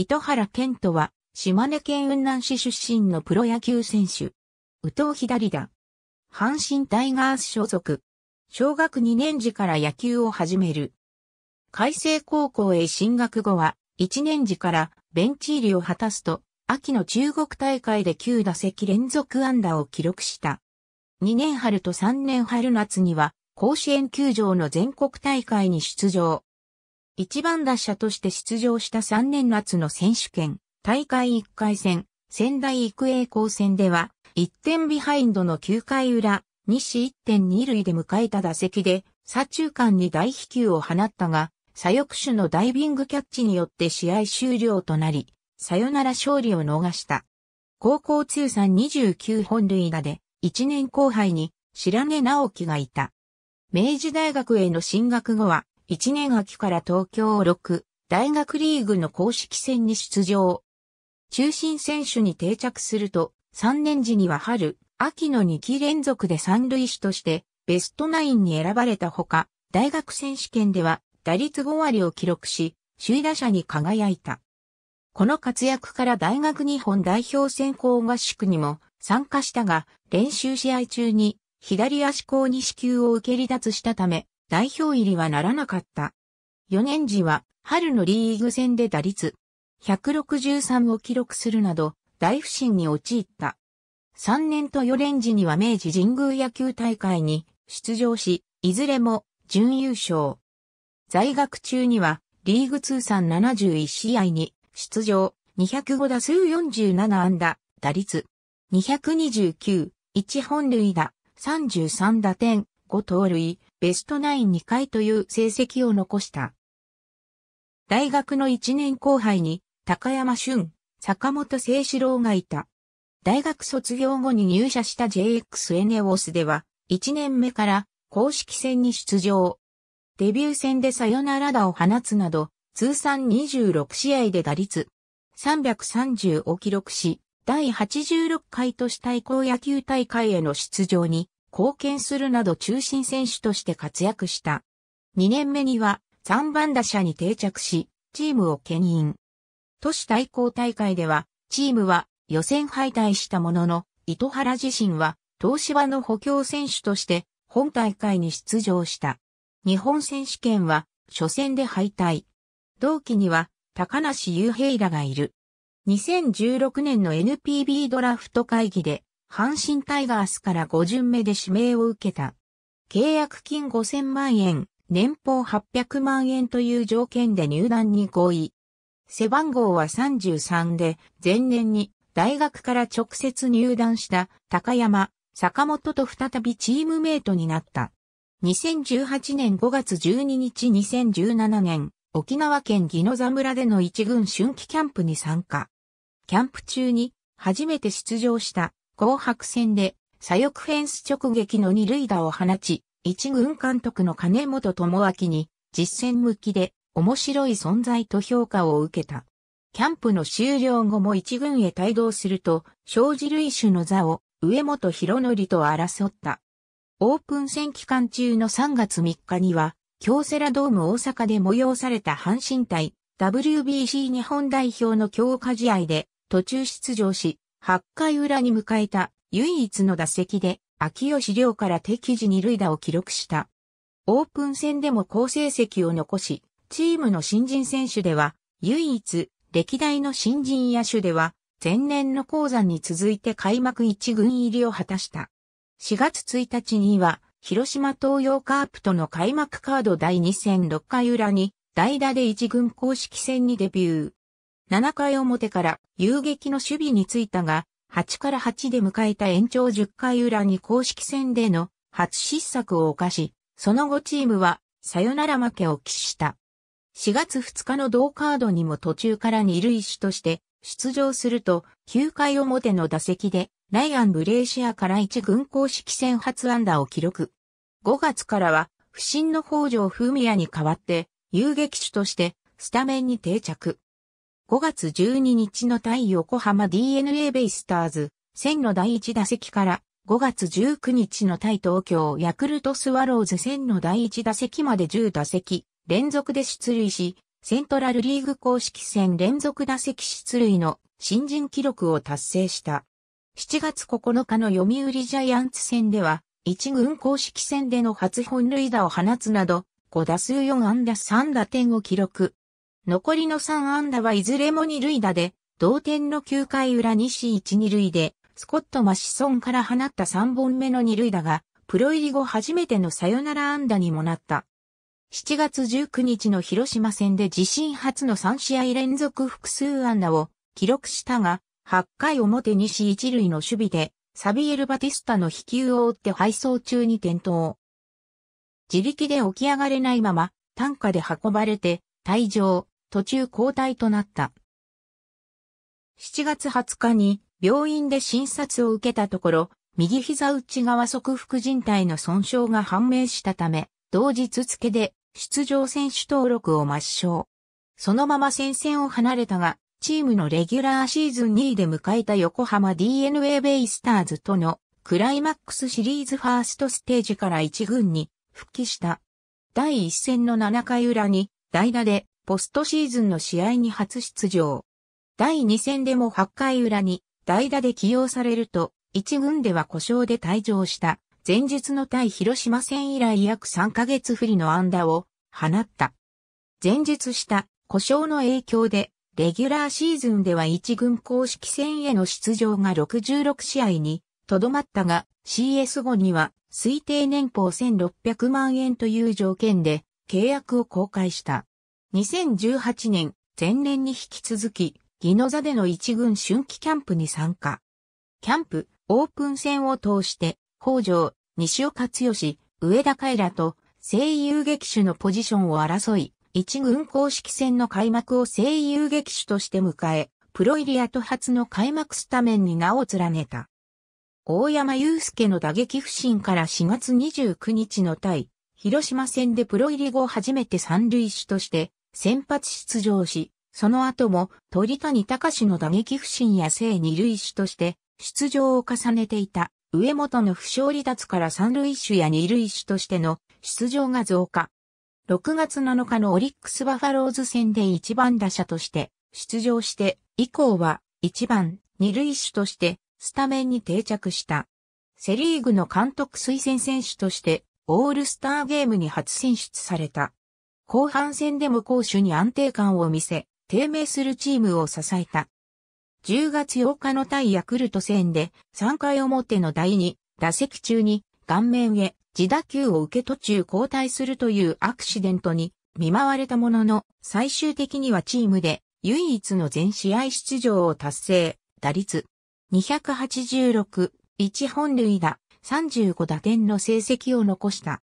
糸原健人は、島根県雲南市出身のプロ野球選手。宇藤左だ。阪神タイガース所属。小学2年時から野球を始める。海星高校へ進学後は、1年時からベンチ入りを果たすと、秋の中国大会で9打席連続安打を記録した。2年春と3年春夏には、甲子園球場の全国大会に出場。一番打者として出場した3年夏の選手権、大会1回戦、仙台育英高戦では、1点ビハインドの9回裏、西1.2塁で迎えた打席で、左中間に大飛球を放ったが、左翼手のダイビングキャッチによって試合終了となり、さよなら勝利を逃した。高校通算29本塁打で、1年後輩に白根直樹がいた。明治大学への進学後は、1年秋から東京6大学リーグの公式戦に出場。中心選手に定着すると、3年時には春、秋の2期連続で三塁手としてベストナインに選ばれたほか、大学選手権では打率5割を記録し、首位打者に輝いた。この活躍から大学日本代表選考合宿にも参加したが、練習試合中に左足甲二子球を受け離脱したため、代表入りはならなかった。4年時は春のリーグ戦で打率163を記録するなど大不振に陥った。3年と4年時には明治神宮野球大会に出場し、いずれも準優勝。在学中にはリーグ通算71試合に出場205打数47安打、打率229、1本塁打、33打点、5盗塁、ベストナイン2回という成績を残した。大学の1年後輩に、高山俊、坂本聖志郎がいた。大学卒業後に入社した JXN オスでは、1年目から公式戦に出場。デビュー戦でサヨナラ打を放つなど、通算26試合で打率330を記録し、第86回都市対抗野球大会への出場に貢献するなど中心選手として活躍した。2年目には3番打者に定着し、チームを牽引。都市対抗大会では、チームは予選敗退したものの、糸原自身は東芝の補強選手として本大会に出場した。日本選手権は初戦で敗退。同期には高梨雄平らがいる。2016年の NPB ドラフト会議で阪神タイガースから5巡目で指名を受けた。契約金5000万円、年俸800万円という条件で入団に合意。背番号は33で、前年に大学から直接入団した高山、坂本と再びチームメイトになった。2018年5月12日2017年、沖縄県宜野座村での一軍春季キャンプに参加。キャンプ中に初めて出場した紅白戦で左翼フェンス直撃の二塁打を放ち、一軍監督の金本智明に実戦向きで面白い存在と評価を受けた。キャンプの終了後も一軍へ帯同すると、生じ類種の座を上本博則と争った。オープン戦期間中の3月3日には、京セラドーム大阪で催された阪神対 WBC 日本代表の強化試合で途中出場し、8回裏に迎えた唯一の打席で、秋吉亮から適時二塁打を記録した。オープン戦でも好成績を残し、チームの新人選手では、唯一、歴代の新人野手では、前年の鉱山に続いて開幕一軍入りを果たした。4月1日には、広島東洋カープとの開幕カード第2戦6回裏に、代打で一軍公式戦にデビュー。7回表から遊撃の守備についたが、8から8で迎えた延長10回裏に公式戦での初失策を犯し、その後チームはさよなら負けを喫した。4月2日の同カードにも途中から二塁手として出場すると、9回表の打席でライアン・ブレーシアから1軍公式戦初安打を記録。5月からは不審の北条風宮に代わって遊撃手としてスタメンに定着。5月12日の対横浜 DNA ベイスターズ戦の第1打席から5月19日の対東京ヤクルトスワローズ戦の第1打席まで10打席連続で出塁し、セントラルリーグ公式戦連続打席出塁の新人記録を達成した。7月9日の読売ジャイアンツ戦では、1軍公式戦での初本塁打を放つなど、5打数4安打3打点を記録。残りの3安打はいずれも2塁打で、同点の9回裏西1、2塁で、スコット・マシソンから放った3本目の2塁打が、プロ入り後初めてのサヨナラ安打にもなった。7月19日の広島戦で自身初の3試合連続複数安打を記録したが、8回表西一塁の守備で、サビエル・バティスタの飛球を追って配送中に転倒。自力で起き上がれないまま、担架で運ばれて、退場。途中交代となった。7月20日に病院で診察を受けたところ、右膝内側側副靭帯の損傷が判明したため、同日付で出場選手登録を抹消。そのまま戦線を離れたが、チームのレギュラーシーズン2位で迎えた横浜 DNA ベイスターズとのクライマックスシリーズファーストステージから1軍に復帰した。第1戦の7回裏に代打でポストシーズンの試合に初出場。第2戦でも8回裏に代打で起用されると、1軍では故障で退場した前述の対広島戦以来約3ヶ月不利の安打を放った。前述した故障の影響で、レギュラーシーズンでは1軍公式戦への出場が66試合にとどまったが、CS 後には推定年俸1600万円という条件で契約を公開した。2018年、前年に引き続き、ギノザでの一軍春季キャンプに参加。キャンプ、オープン戦を通して、北条、西尾勝義、上田海らと、声優劇手のポジションを争い、一軍公式戦の開幕を声優劇手として迎え、プロ入り後初の開幕スタメンに名を連ねた。大山祐介の打撃不振から4月29日の対、広島戦でプロ入り後初めて三塁手として先発出場し、その後も鳥谷隆の打撃不振や正二塁手として出場を重ねていた上本の負傷離脱から三塁手や二塁手としての出場が増加。6月7日のオリックスバファローズ戦で1番打者として出場して以降は1番二塁手としてスタメンに定着した。セリーグの監督推薦選手としてオールスターゲームに初選出された。後半戦でも攻守に安定感を見せ、低迷するチームを支えた。10月8日の対ヤクルト戦で3回表の第2打席中に顔面へ自打球を受け途中交代するというアクシデントに見舞われたものの最終的にはチームで唯一の全試合出場を達成、打率286、1本塁打、35打点の成績を残した。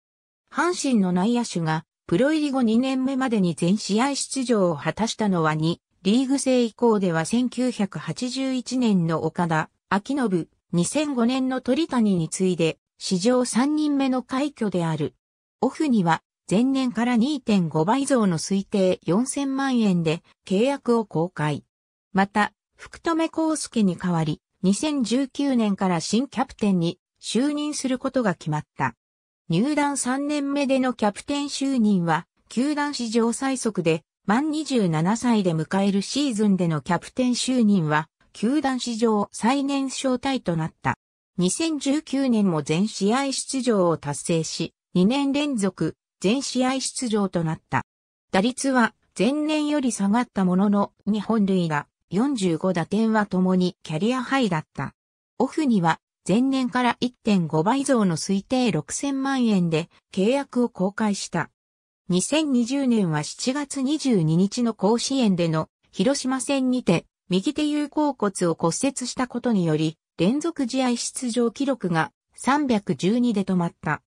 阪神の内野手がプロ入り後2年目までに全試合出場を果たしたのは2、リーグ制以降では1981年の岡田、秋信、2005年の鳥谷に次いで、史上3人目の快挙である。オフには、前年から2.5倍増の推定4000万円で契約を公開。また、福留孝介に代わり、2019年から新キャプテンに就任することが決まった。入団3年目でのキャプテン就任は、球団史上最速で、満27歳で迎えるシーズンでのキャプテン就任は、球団史上最年少体となった。2019年も全試合出場を達成し、2年連続全試合出場となった。打率は前年より下がったものの、日本塁打45打点は共にキャリアハイだった。オフには前年から1.5倍増の推定6000万円で契約を公開した。2020年は7月22日の甲子園での広島戦にて右手有効骨を骨折したことにより連続試合出場記録が312で止まった。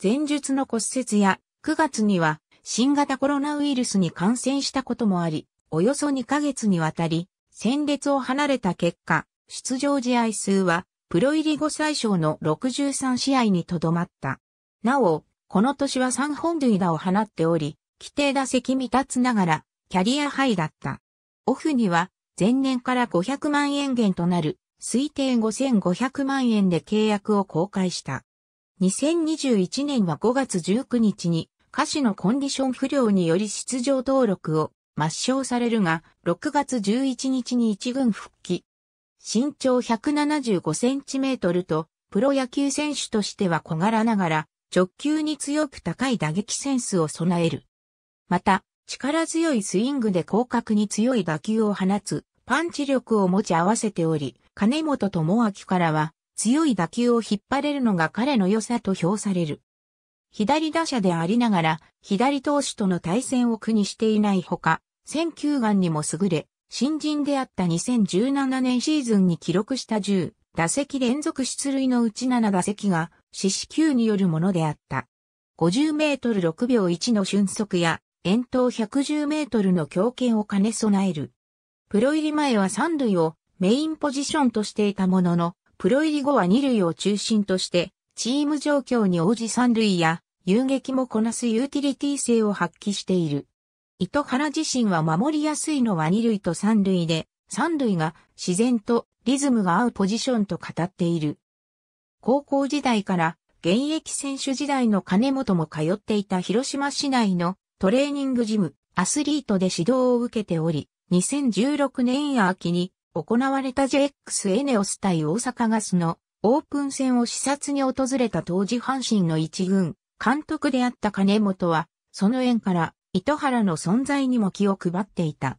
前述の骨折や9月には新型コロナウイルスに感染したこともあり、およそ2ヶ月にわたり戦列を離れた結果、出場試合数はプロ入り後最小の63試合にとどまった。なお、この年は3本塁打を放っており、規定打席未つながら、キャリアハイだった。オフには、前年から500万円減となる、推定5500万円で契約を公開した。2021年は5月19日に、歌手のコンディション不良により出場登録を抹消されるが、6月11日に一軍復帰、身長175センチメートルと、プロ野球選手としては小柄ながら、直球に強く高い打撃センスを備える。また、力強いスイングで広角に強い打球を放つ、パンチ力を持ち合わせており、金本智明からは、強い打球を引っ張れるのが彼の良さと評される。左打者でありながら、左投手との対戦を苦にしていないほか、選球眼にも優れ、新人であった2017年シーズンに記録した10打席連続出塁のうち7打席が四死球によるものであった。50メートル6秒1の瞬速や、遠投110メートルの強肩を兼ね備える。プロ入り前は三塁をメインポジションとしていたものの、プロ入り後は二塁を中心として、チーム状況に応じ三塁や遊撃もこなすユーティリティ性を発揮している。糸原自身は守りやすいのは二塁と三塁で、三塁が自然とリズムが合うポジションと語っている。高校時代から現役選手時代の金本も通っていた広島市内のトレーニングジム、アスリートで指導を受けており、2016年秋に行われた JX エネオス対大阪ガスのオープン戦を視察に訪れた当時阪神の一軍、監督であった金本は、その縁から糸原の存在にも気を配っていた。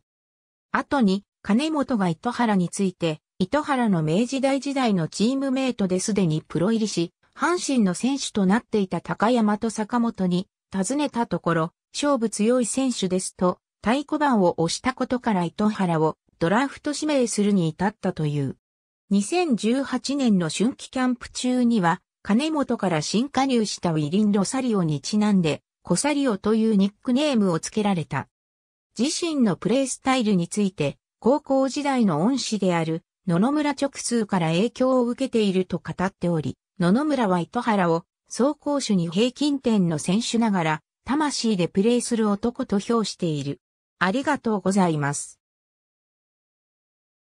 後に、金本が糸原について、糸原の明治大時代のチームメイトですでにプロ入りし、阪神の選手となっていた高山と坂本に尋ねたところ、勝負強い選手ですと、太鼓判を押したことから糸原をドラフト指名するに至ったという。2018年の春季キャンプ中には、金本から新加入したウィリン・ロサリオにちなんで、コサリオというニックネームを付けられた。自身のプレイスタイルについて、高校時代の恩師である野々村直通から影響を受けていると語っており、野々村は糸原を走行手に平均点の選手ながら、魂でプレイする男と評している。ありがとうございます。